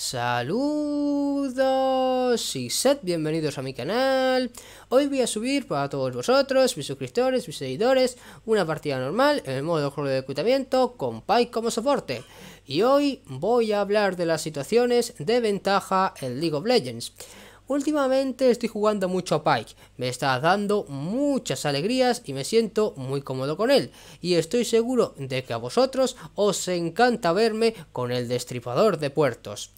Saludos y sed bienvenidos a mi canal. Hoy voy a subir para todos vosotros, mis suscriptores, mis seguidores, una partida normal en el modo juego de reclutamiento con Pike como soporte. Y hoy voy a hablar de las situaciones de ventaja en League of Legends. Últimamente estoy jugando mucho a Pike, me está dando muchas alegrías y me siento muy cómodo con él. Y estoy seguro de que a vosotros os encanta verme con el destripador de puertos.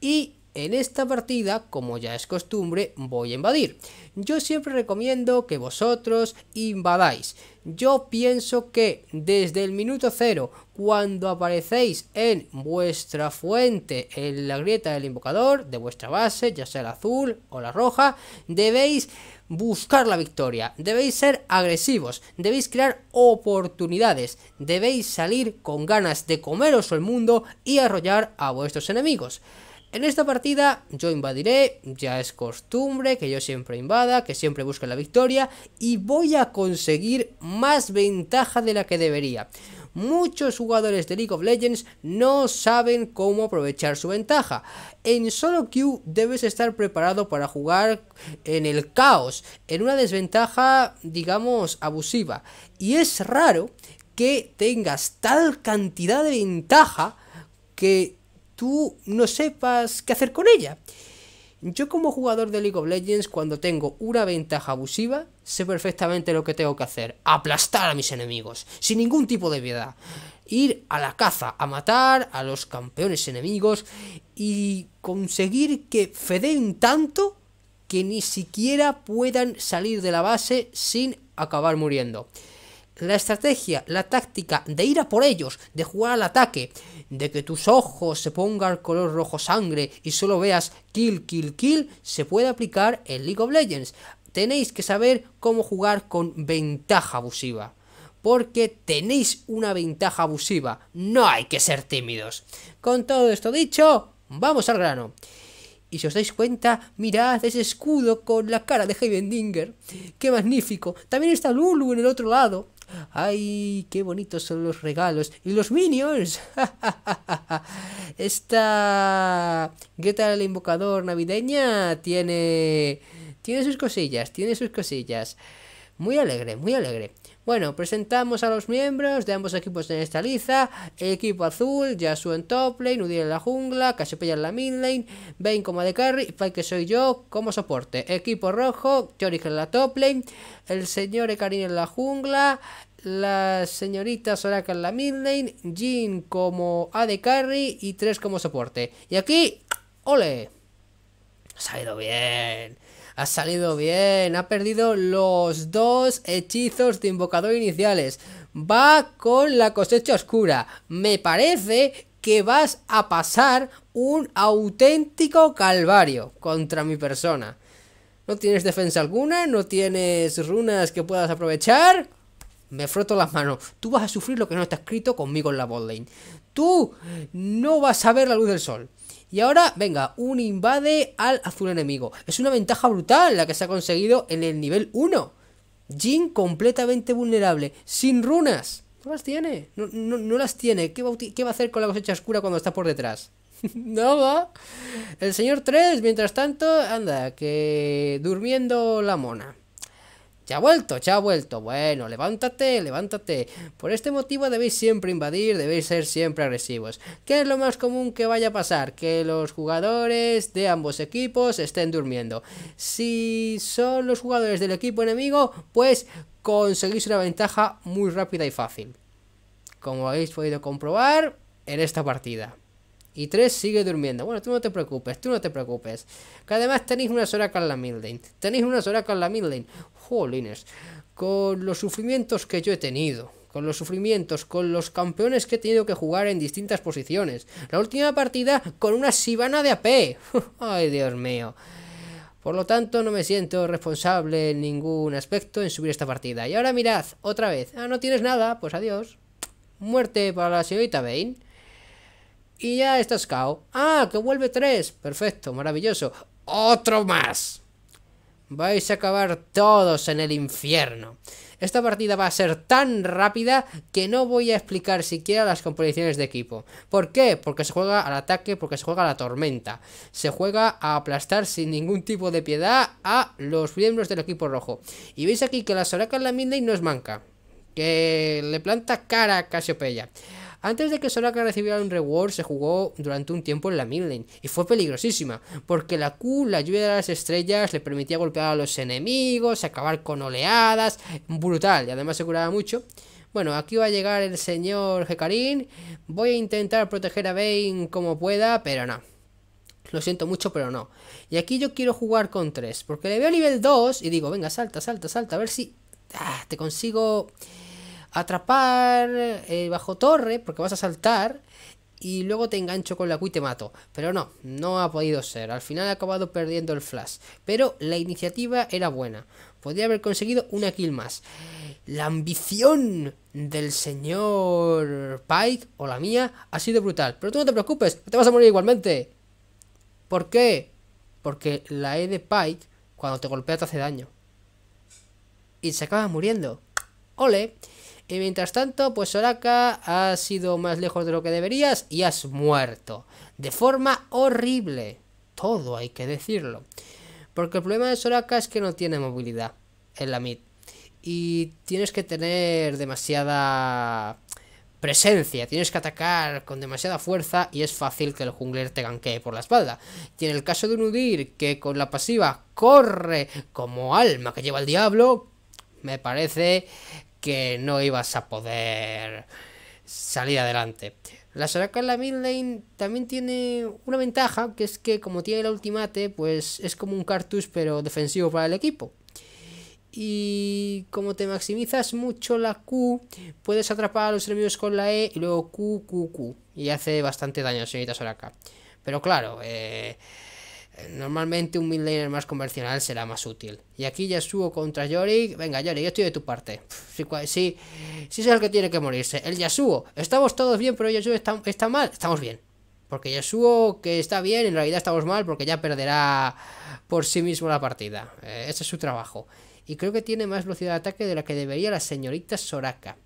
Y en esta partida, como ya es costumbre, voy a invadir. Yo siempre recomiendo que vosotros invadáis. Yo pienso que desde el minuto cero, cuando aparecéis en vuestra fuente, en la grieta del invocador, de vuestra base, ya sea la azul o la roja, debéis buscar la victoria, debéis ser agresivos, debéis crear oportunidades, debéis salir con ganas de comeros el mundo y arrollar a vuestros enemigos. En esta partida yo invadiré, ya es costumbre que yo siempre invada, que siempre busque la victoria y voy a conseguir más ventaja de la que debería. Muchos jugadores de League of Legends no saben cómo aprovechar su ventaja. En solo queue debes estar preparado para jugar en el caos, en una desventaja digamos abusiva. Y es raro que tengas tal cantidad de ventaja que tú no sepas qué hacer con ella. Yo como jugador de League of Legends, cuando tengo una ventaja abusiva, sé perfectamente lo que tengo que hacer. Aplastar a mis enemigos, sin ningún tipo de piedad. Ir a la caza, a matar a los campeones enemigos y conseguir que fedeen tanto que ni siquiera puedan salir de la base sin acabar muriendo la estrategia, la táctica de ir a por ellos, de jugar al ataque, de que tus ojos se pongan color rojo sangre y solo veas kill, kill, kill, se puede aplicar en League of Legends. Tenéis que saber cómo jugar con ventaja abusiva. Porque tenéis una ventaja abusiva. No hay que ser tímidos. Con todo esto dicho, vamos al grano. Y si os dais cuenta, mirad ese escudo con la cara de Dinger, ¡Qué magnífico! También está Lulu en el otro lado. ¡Ay, qué bonitos son los regalos! ¡Y los minions! Esta Greta el invocador navideña tiene... Tiene sus cosillas, tiene sus cosillas. Muy alegre, muy alegre. Bueno, presentamos a los miembros de ambos equipos en esta liza. Equipo azul, Yasuo en top lane, en la jungla, Cassiopeia en la mid lane, Vayne como de carry y que soy yo como soporte. Equipo rojo, Yorick en la top lane, el señor Ekarin en la jungla, la señorita Soraka en la mid lane, Jin como de carry y tres como soporte. Y aquí, ole, se ha ido bien ha salido bien, ha perdido los dos hechizos de invocador iniciales. Va con la cosecha oscura. Me parece que vas a pasar un auténtico calvario contra mi persona. No tienes defensa alguna, no tienes runas que puedas aprovechar. Me froto las manos. Tú vas a sufrir lo que no está escrito conmigo en la botlane. Tú no vas a ver la luz del sol. Y ahora, venga, un invade al azul enemigo. Es una ventaja brutal la que se ha conseguido en el nivel 1. Jin completamente vulnerable, sin runas. No las tiene, no, las tiene. ¿Qué va, a hacer con la cosecha oscura cuando está por detrás? No va. El señor 3, mientras tanto, anda, que durmiendo la mona. Ya ha vuelto, ya ha vuelto. Bueno, levántate, levántate. Por este motivo debéis siempre invadir, debéis ser siempre agresivos. ¿Qué es lo más común que vaya a pasar? Que los jugadores de ambos equipos estén durmiendo. Si son los jugadores del equipo enemigo, pues conseguís una ventaja muy rápida y fácil. Como habéis podido comprobar en esta partida. Y tres sigue durmiendo. Bueno, tú no te preocupes, tú no te preocupes. Que además tenéis una hora con la midlane. Tenéis una hora con la midlane. Jolines. Con los sufrimientos que yo he tenido. Con los sufrimientos, con los campeones que he tenido que jugar en distintas posiciones. La última partida con una sibana de AP. Ay, Dios mío. Por lo tanto, no me siento responsable en ningún aspecto en subir esta partida. Y ahora mirad, otra vez. Ah, no tienes nada, pues adiós. Muerte para la señorita Bane. Y ya está cao. Ah, que vuelve 3. Perfecto, maravilloso. Otro más. Vais a acabar todos en el infierno. Esta partida va a ser tan rápida que no voy a explicar siquiera las composiciones de equipo. ¿Por qué? Porque se juega al ataque, porque se juega a la tormenta. Se juega a aplastar sin ningún tipo de piedad a los miembros del equipo rojo. Y veis aquí que la soraca en la Midnight no es manca. Que le planta cara a Casiopeya. Antes de que Soraka recibiera un reward, se jugó durante un tiempo en la mid y fue peligrosísima, porque la Q, la lluvia de las estrellas, le permitía golpear a los enemigos, acabar con oleadas, brutal, y además se curaba mucho. Bueno, aquí va a llegar el señor Hecarim, voy a intentar proteger a Vayne como pueda, pero no. Lo siento mucho, pero no. Y aquí yo quiero jugar con 3, porque le veo nivel 2 y digo, venga, salta, salta, salta, a ver si ah, te consigo atrapar eh, bajo torre porque vas a saltar y luego te engancho con la Q y te mato. Pero no, no ha podido ser. Al final he acabado perdiendo el flash. Pero la iniciativa era buena. Podría haber conseguido una kill más. La ambición del señor Pike o la mía ha sido brutal. Pero tú no te preocupes, te vas a morir igualmente. ¿Por qué? Porque la E de Pike, cuando te golpea, te hace daño. Y se acaba muriendo. Ole. Y mientras tanto, pues Soraka ha sido más lejos de lo que deberías y has muerto. De forma horrible. Todo hay que decirlo. Porque el problema de Soraka es que no tiene movilidad en la mid. Y tienes que tener demasiada presencia, tienes que atacar con demasiada fuerza y es fácil que el jungler te ganquee por la espalda. Y en el caso de un Udir que con la pasiva corre como alma que lleva el diablo, me parece que no ibas a poder salir adelante. La Soraka en la mid lane también tiene una ventaja, que es que como tiene el ultimate, pues es como un cartus pero defensivo para el equipo. Y como te maximizas mucho la Q, puedes atrapar a los enemigos con la E y luego Q, Q, Q. Y hace bastante daño, señorita Soraka. Pero claro, eh, Normalmente un mid más convencional será más útil. Y aquí Yasuo contra Yorick. Venga, Yorick, yo estoy de tu parte. Si, si, si es el que tiene que morirse. El Yasuo. Estamos todos bien, pero Yasuo está, está mal. Estamos bien. Porque Yasuo, que está bien, en realidad estamos mal porque ya perderá por sí mismo la partida. Eh, ese es su trabajo. Y creo que tiene más velocidad de ataque de la que debería la señorita Soraka.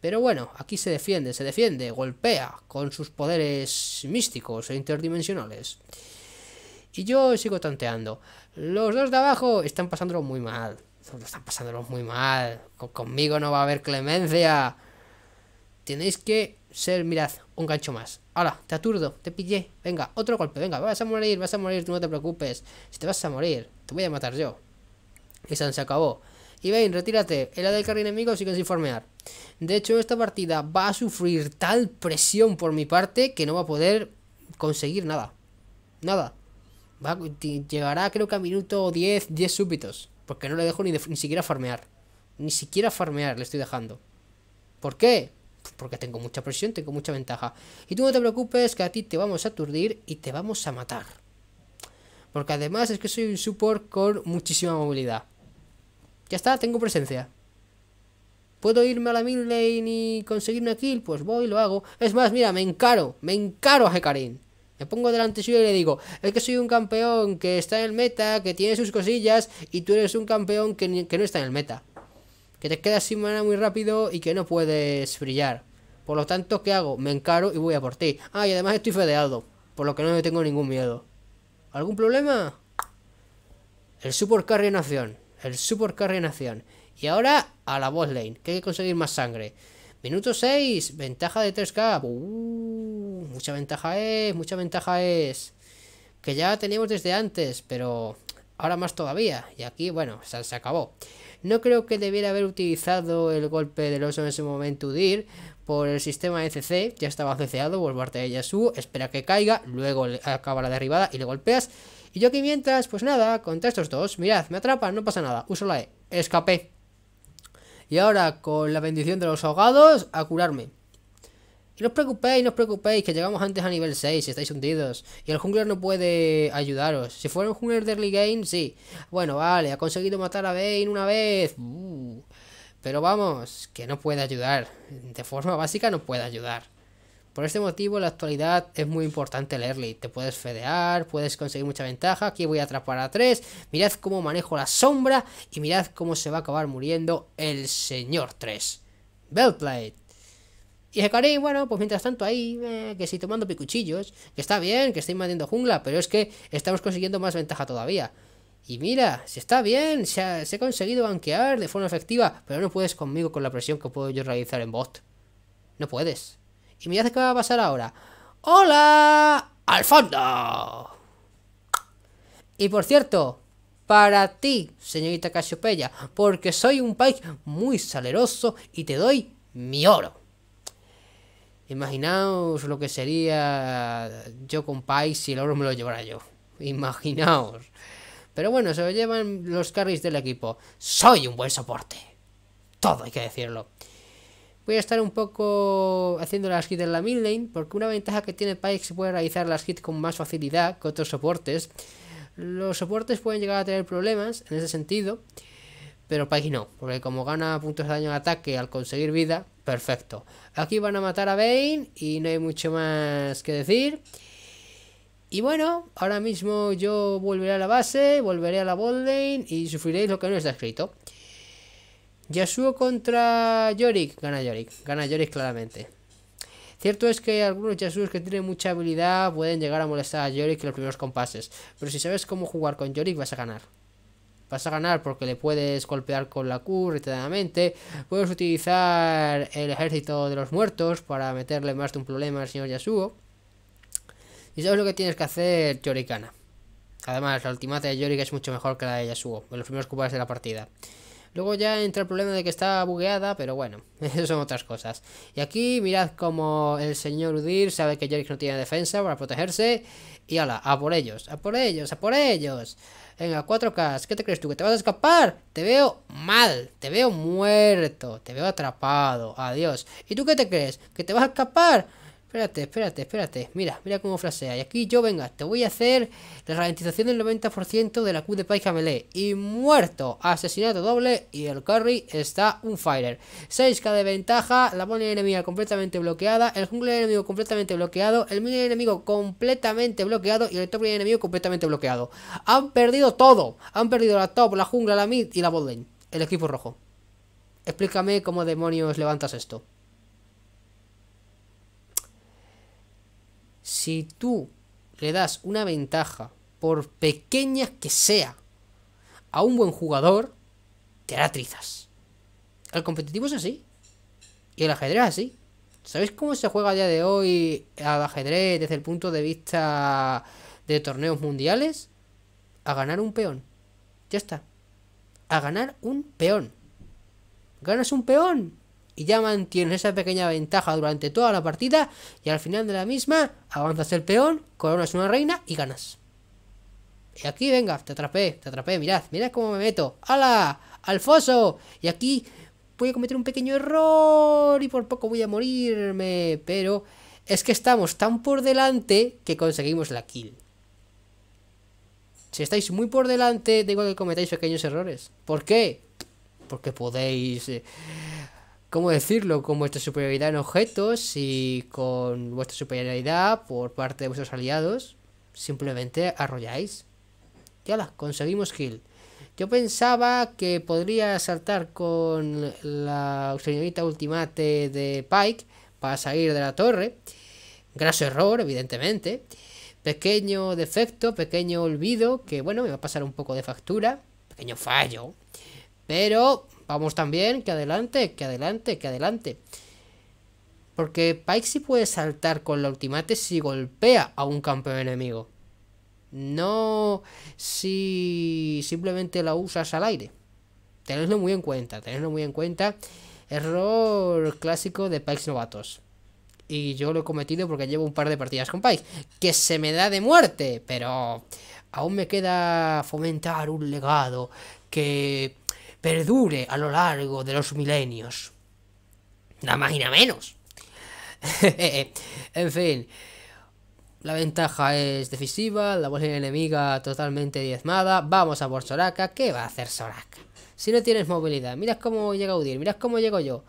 Pero bueno, aquí se defiende, se defiende, golpea con sus poderes místicos e interdimensionales. Y yo sigo tanteando Los dos de abajo están pasándolo muy mal. Están pasándolo muy mal. Conmigo no va a haber clemencia. Tenéis que ser, mirad, un gancho más. Ahora, te aturdo, te pillé. Venga, otro golpe, venga, vas a morir, vas a morir, no te preocupes. Si te vas a morir, te voy a matar yo. Y se acabó. Y ven, retírate. El del carril enemigo sigue sin formear. De hecho, esta partida va a sufrir tal presión por mi parte que no va a poder conseguir nada. Nada. Va, llegará creo que a minuto 10, 10 súbitos. Porque no le dejo ni, ni siquiera farmear. Ni siquiera farmear le estoy dejando. ¿Por qué? Pues porque tengo mucha presión, tengo mucha ventaja. Y tú no te preocupes que a ti te vamos a aturdir y te vamos a matar. Porque además es que soy un support con muchísima movilidad. Ya está, tengo presencia. ¿Puedo irme a la mid lane y conseguir una kill? Pues voy, lo hago. Es más, mira, me encaro, me encaro a Hecarim. Me pongo delante suyo y le digo, es que soy un campeón que está en el meta, que tiene sus cosillas, y tú eres un campeón que, no está en el meta. Que te quedas sin mana muy rápido y que no puedes brillar. Por lo tanto, ¿qué hago? Me encaro y voy a por ti. Ah, y además estoy fedeado, por lo que no me tengo ningún miedo. ¿Algún problema? El support El support carry Y ahora a la boss lane, que hay que conseguir más sangre. Minuto 6, ventaja de 3k. Uh mucha ventaja es, mucha ventaja es. Que ya teníamos desde antes, pero ahora más todavía. Y aquí, bueno, se, acabó. No creo que debiera haber utilizado el golpe del oso en ese momento Udir por el sistema de Ya estaba ceceado por a de Yasu. Espera que caiga, luego acaba la derribada y le golpeas. Y yo aquí mientras, pues nada, contra estos dos, mirad, me atrapan no pasa nada, uso la E, escapé. Y ahora, con la bendición de los ahogados, a curarme no os preocupéis, no os preocupéis, que llegamos antes a nivel 6 y estáis hundidos. Y el jungler no puede ayudaros. Si fuera un jungler de early game, sí. Bueno, vale, ha conseguido matar a Bane una vez. Uh. pero vamos, que no puede ayudar. De forma básica no puede ayudar. Por este motivo, en la actualidad es muy importante el early. Te puedes fedear, puedes conseguir mucha ventaja. Aquí voy a atrapar a 3. Mirad cómo manejo la sombra y mirad cómo se va a acabar muriendo el señor 3. Bellplate. Y Hecarim, bueno, pues mientras tanto ahí, eh, que estoy tomando picuchillos, que está bien, que estoy mandando jungla, pero es que estamos consiguiendo más ventaja todavía. Y mira, si está bien, se ha, conseguido banquear de forma efectiva, pero no puedes conmigo con la presión que puedo yo realizar en bot. No puedes. Y mira qué va a pasar ahora. ¡Hola! ¡Al fondo! Y por cierto, para ti, señorita Casiopeya, porque soy un país muy saleroso y te doy mi oro. Imaginaos lo que sería yo con Pike si el oro me lo llevara yo. Imaginaos. Pero bueno, se lo llevan los carries del equipo. Soy un buen soporte. Todo hay que decirlo. Voy a estar un poco haciendo las hits en la mid lane, porque una ventaja que tiene Pike es que puede realizar las hits con más facilidad que otros soportes. Los soportes pueden llegar a tener problemas en ese sentido, pero Pike no, porque como gana puntos de daño de ataque al conseguir vida, Perfecto. Aquí van a matar a Bane y no hay mucho más que decir. Y bueno, ahora mismo yo volveré a la base, volveré a la Bold lane y sufriréis lo que no está escrito. Yasuo contra Yorick. Gana Yorick. Gana Yorick claramente. Cierto es que algunos Yasuos que tienen mucha habilidad pueden llegar a molestar a Yorick en los primeros compases. Pero si sabes cómo jugar con Yorick vas a ganar vas a ganar porque le puedes golpear con la Q reiteradamente. Puedes utilizar el ejército de los muertos para meterle más de un problema al señor Yasuo. Y sabes lo que tienes que hacer, Yorikana. Además, la ultimata de Yorick es mucho mejor que la de Yasuo en los primeros combates de la partida. Luego ya entra el problema de que está bugueada, pero bueno, eso son otras cosas. Y aquí mirad como el señor Udir sabe que Jerix no tiene defensa para protegerse. Y ala, a por ellos, a por ellos, a por ellos. Venga, 4K, ¿qué te crees tú? ¿Que te vas a escapar? Te veo mal, te veo muerto, te veo atrapado, adiós. ¿Y tú qué te crees? ¿Que te vas a escapar? Espérate, espérate, espérate. Mira, mira cómo frasea. Y aquí yo, venga, te voy a hacer la ralentización del 90% de la Q de Pai Melee. Y muerto. Asesinato doble. Y el carry está un fighter 6k de ventaja. La bola enemiga completamente bloqueada. El jungler enemigo completamente bloqueado. El mini enemigo completamente bloqueado. Y el top enemigo completamente bloqueado. Han perdido todo. Han perdido la top, la jungla, la mid y la bot El equipo rojo. Explícame cómo demonios levantas esto. si tú le das una ventaja, por pequeña que sea, a un buen jugador, te hará trizas. El competitivo es así. Y el ajedrez es así. ¿Sabéis cómo se juega a día de hoy al ajedrez desde el punto de vista de torneos mundiales? A ganar un peón. Ya está. A ganar un peón. Ganas un peón y ya mantienes esa pequeña ventaja durante toda la partida y al final de la misma avanzas el peón, coronas una reina y ganas. Y aquí, venga, te atrapé, te atrapé, mirad, mirad cómo me meto. ¡Hala! ¡Al foso! Y aquí voy a cometer un pequeño error y por poco voy a morirme, pero es que estamos tan por delante que conseguimos la kill. Si estáis muy por delante, Tengo que cometáis pequeños errores. ¿Por qué? Porque podéis... Eh, ¿cómo decirlo? Con vuestra superioridad en objetos y con vuestra superioridad por parte de vuestros aliados, simplemente arrolláis. Ya la conseguimos kill. Yo pensaba que podría saltar con la señorita ultimate de Pike para salir de la torre. Graso error, evidentemente. Pequeño defecto, pequeño olvido, que bueno, me va a pasar un poco de factura. Pequeño fallo. Pero Vamos también, que adelante, que adelante, que adelante. Porque Pike sí puede saltar con la ultimate si golpea a un campeón enemigo. No si simplemente la usas al aire. Tenedlo muy en cuenta, tenedlo muy en cuenta. Error clásico de Pikes novatos. Y yo lo he cometido porque llevo un par de partidas con Pike. Que se me da de muerte, pero aún me queda fomentar un legado que perdure a lo largo de los milenios. Nada más y nada menos. en fin, la ventaja es decisiva, la bolsa enemiga totalmente diezmada. Vamos a por Soraka. ¿Qué va a hacer Soraka? Si no tienes movilidad, miras cómo llega Udir, miras cómo llego yo.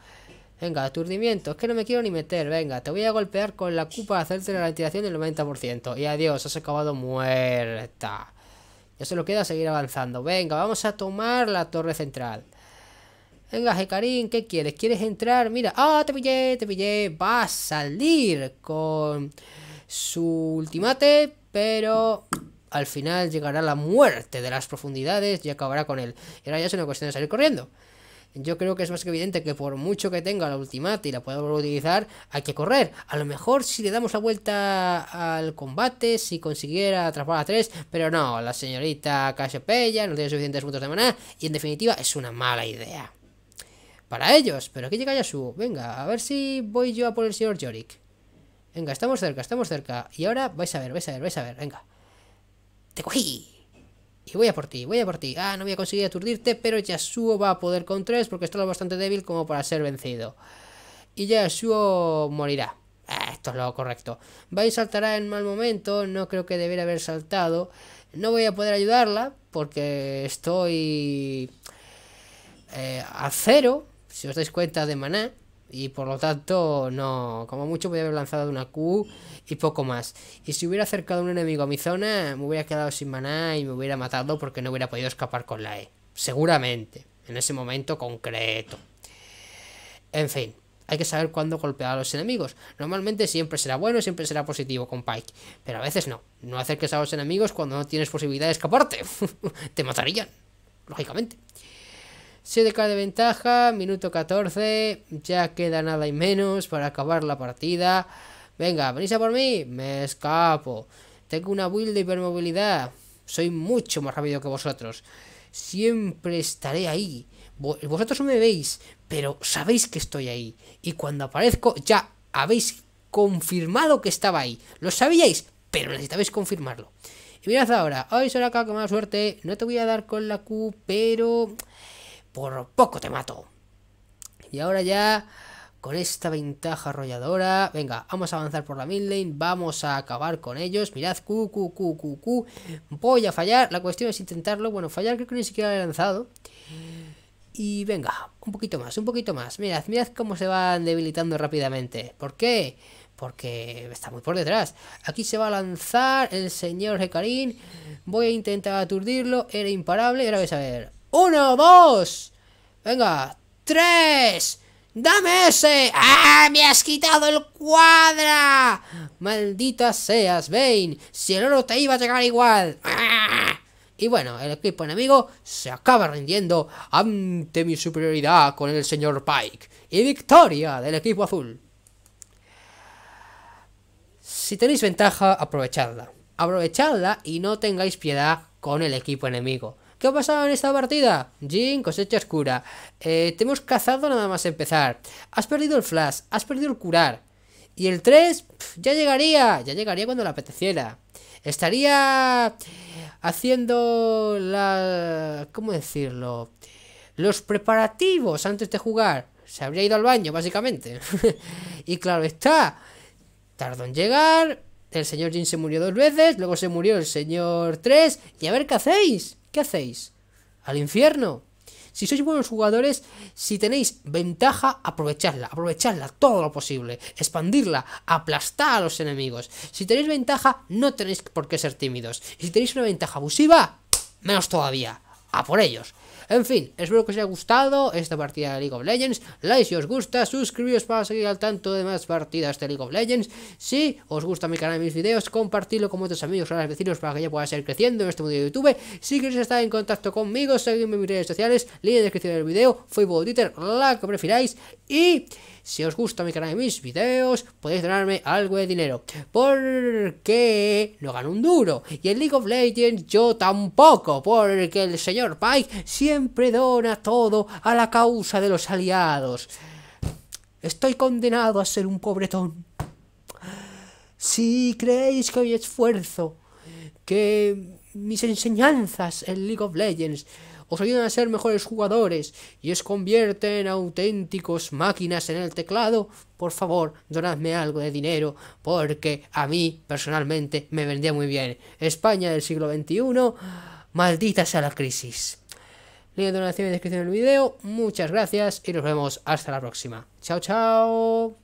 Venga, aturdimiento, es que no me quiero ni meter, venga, te voy a golpear con la Cupa hacerte la ventilación del 90%. Y adiós, has acabado muerta. Ya lo queda seguir avanzando. Venga, vamos a tomar la torre central. Venga, Jecarín, ¿qué quieres? ¿Quieres entrar? Mira, ¡ah, te pillé, te pillé! Va a salir con su ultimate, pero al final llegará la muerte de las profundidades y acabará con él. Y ahora ya es una cuestión de salir corriendo yo creo que es más que evidente que por mucho que tenga la ultimate y la pueda utilizar, hay que correr. A lo mejor si le damos la vuelta al combate, si consiguiera atrapar a tres, pero no, la señorita Casiopeya no tiene suficientes puntos de maná y en definitiva es una mala idea. Para ellos, pero aquí llega Yasuo. Venga, a ver si voy yo a por el señor Yorick. Venga, estamos cerca, estamos cerca. Y ahora vais a ver, vais a ver, vais a ver, venga. ¡Te cogí! Y voy a por ti, voy a por ti. Ah, no voy a conseguir aturdirte, pero Yasuo va a poder con tres porque está lo bastante débil como para ser vencido. Y Yasuo morirá. Ah, esto es lo correcto. va y saltará en mal momento, no creo que debiera haber saltado. No voy a poder ayudarla porque estoy eh, a cero, si os dais cuenta de maná y por lo tanto no, como mucho a haber lanzado una Q y poco más. Y si hubiera acercado un enemigo a mi zona, me hubiera quedado sin maná y me hubiera matado porque no hubiera podido escapar con la E. Seguramente, en ese momento concreto. En fin, hay que saber cuándo golpear a los enemigos. Normalmente siempre será bueno, y siempre será positivo con Pike, pero a veces no. No acerques a los enemigos cuando no tienes posibilidad de escaparte. Te matarían, lógicamente. 7k de ventaja, minuto 14, ya queda nada y menos para acabar la partida. Venga, venís a por mí, me escapo. Tengo una build de hipermovilidad, soy mucho más rápido que vosotros. Siempre estaré ahí. Vosotros no me veis, pero sabéis que estoy ahí. Y cuando aparezco, ya habéis confirmado que estaba ahí. Lo sabíais, pero necesitabais confirmarlo. Y mirad ahora, hoy será acá con mala suerte. No te voy a dar con la Q, pero por poco te mato. Y ahora ya, con esta ventaja arrolladora, venga, vamos a avanzar por la mid lane, vamos a acabar con ellos, mirad, cu, cu, cu, cu, cu, voy a fallar, la cuestión es intentarlo, bueno, fallar creo que ni siquiera lo he lanzado. Y venga, un poquito más, un poquito más, mirad, mirad cómo se van debilitando rápidamente, ¿por qué? porque está muy por detrás. Aquí se va a lanzar el señor Hecarín. Voy a intentar aturdirlo. Era imparable. ahora vais a ver. Uno, dos. Venga. Tres. ¡Dame ese! ¡Ah! ¡Me has quitado el cuadra! Maldita seas, Bane. Si el oro te iba a llegar igual. Y bueno, el equipo enemigo se acaba rindiendo ante mi superioridad con el señor Pike. Y victoria del equipo azul. Si tenéis ventaja, aprovechadla. Aprovechadla y no tengáis piedad con el equipo enemigo. ¿Qué ha pasado en esta partida? Jin, cosecha oscura. Eh, te hemos cazado nada más empezar. Has perdido el flash, has perdido el curar. Y el 3, ya llegaría, ya llegaría cuando le apeteciera. Estaría haciendo la... ¿Cómo decirlo? Los preparativos antes de jugar. Se habría ido al baño, básicamente. y claro está, tardó en llegar, el señor Jin se murió dos veces, luego se murió el señor 3, y a ver qué hacéis. ¿Qué hacéis? Al infierno. Si sois buenos jugadores, si tenéis ventaja, aprovechadla, aprovechadla todo lo posible, expandirla, aplastar a los enemigos. Si tenéis ventaja, no tenéis por qué ser tímidos. Y si tenéis una ventaja abusiva, menos todavía a por ellos. En fin, espero que os haya gustado esta partida de League of Legends. Like si os gusta, suscribiros para seguir al tanto de más partidas de League of Legends. Si os gusta mi canal y mis videos, compartidlo con vuestros amigos o vecinos para que yo pueda seguir creciendo en este mundo de YouTube. Si queréis estar en contacto conmigo, seguidme en mis redes sociales, link en la descripción del video, Facebook, Twitter, la que prefiráis. Y si os gusta mi canal y mis videos, podéis donarme algo de dinero. Porque lo gano un duro. Y en League of Legends yo tampoco. Porque el señor Pike siempre dona todo a la causa de los aliados. Estoy condenado a ser un pobretón. Si creéis que mi esfuerzo, que mis enseñanzas en League of Legends os ayudan a ser mejores jugadores y os convierten en auténticos máquinas en el teclado, por favor, donadme algo de dinero, porque a mí personalmente me vendía muy bien. España del siglo XXI, maldita sea la crisis. Link de donación en la descripción del video, muchas gracias y nos vemos hasta la próxima. Chao, chao.